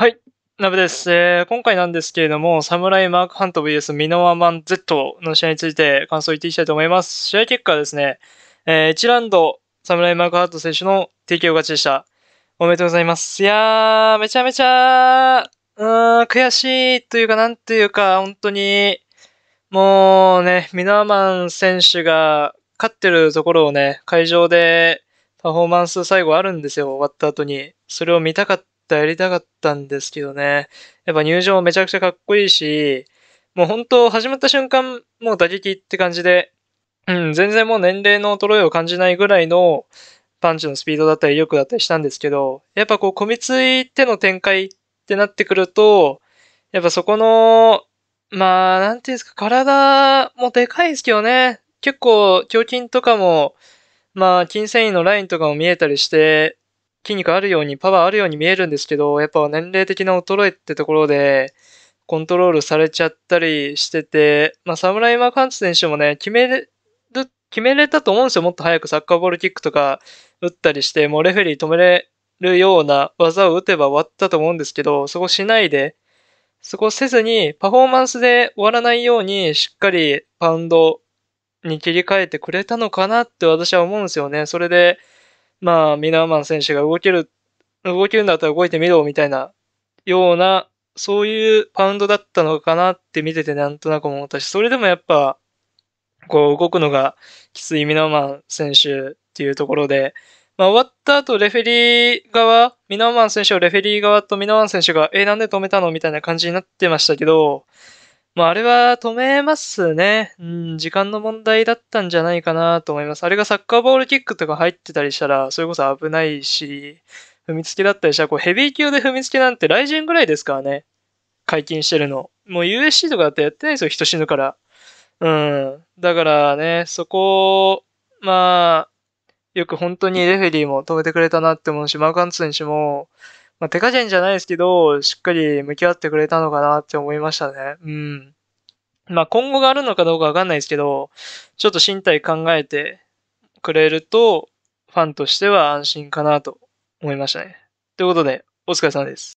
はい。ナブです、えー。今回なんですけれども、サムライマークハント VS ミノワマン Z の試合について感想を言っていきたいと思います。試合結果はですね、えー、1ラウンド、サムライマークハント選手の提供勝ちでした。おめでとうございます。いやー、めちゃめちゃ、うーん、悔しいというか、なんというか、本当に、もうね、ミノワマン選手が勝ってるところをね、会場でパフォーマンス最後あるんですよ、終わった後に。それを見たかっ対やりたかったんですけどね。やっぱ入場めちゃくちゃかっこいいし、もう本当始まった瞬間、もう打撃って感じで、うん、全然もう年齢の衰えを感じないぐらいのパンチのスピードだったり威力だったりしたんですけど、やっぱこう、こみついての展開ってなってくると、やっぱそこの、まあ、なんていうんですか、体もでかいですけどね、結構胸筋とかも、まあ、筋繊維のラインとかも見えたりして、筋肉あるように、パワーあるように見えるんですけど、やっぱ年齢的な衰えってところで、コントロールされちゃったりしてて、まあ、侍マカンツ選手もね、決める、決めれたと思うんですよ。もっと早くサッカーボールキックとか打ったりして、もうレフェリー止めれるような技を打てば終わったと思うんですけど、そこしないで、そこせずに、パフォーマンスで終わらないように、しっかりパウンドに切り替えてくれたのかなって私は思うんですよね。それで、まあ、ミナーマン選手が動ける、動けるんだったら動いてみろみたいなような、そういうパウンドだったのかなって見ててなんとなく思ったし、それでもやっぱ、こう動くのがきついミナーマン選手っていうところで、まあ、終わった後、レフェリー側、ミナーマン選手をレフェリー側とミナーマン選手が、えなんで止めたのみたいな感じになってましたけど、まあ、あれは止めますね。うん、時間の問題だったんじゃないかなと思います。あれがサッカーボールキックとか入ってたりしたら、それこそ危ないし、踏みつけだったりしたら、こうヘビー級で踏みつけなんてライジンぐらいですからね。解禁してるの。もう USC とかだってやってないですよ、人死ぬから。うん。だからね、そこまあ、よく本当にレフェリーも止めてくれたなって思うし、マーカンツ選手も、まあ、手加減じゃないですけど、しっかり向き合ってくれたのかなって思いましたね。うん。まあ、今後があるのかどうかわかんないですけど、ちょっと身体考えてくれると、ファンとしては安心かなと思いましたね。ということで、お疲れ様です。